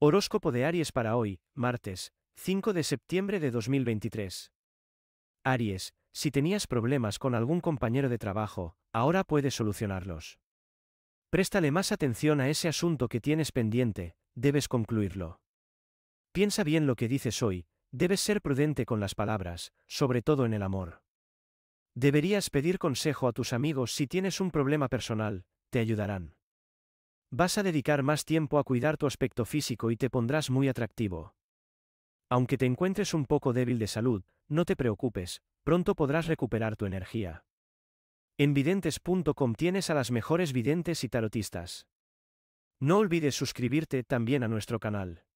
Horóscopo de Aries para hoy, martes, 5 de septiembre de 2023. Aries, si tenías problemas con algún compañero de trabajo, ahora puedes solucionarlos. Préstale más atención a ese asunto que tienes pendiente, debes concluirlo. Piensa bien lo que dices hoy, debes ser prudente con las palabras, sobre todo en el amor. Deberías pedir consejo a tus amigos si tienes un problema personal, te ayudarán. Vas a dedicar más tiempo a cuidar tu aspecto físico y te pondrás muy atractivo. Aunque te encuentres un poco débil de salud, no te preocupes, pronto podrás recuperar tu energía. En videntes.com tienes a las mejores videntes y tarotistas. No olvides suscribirte también a nuestro canal.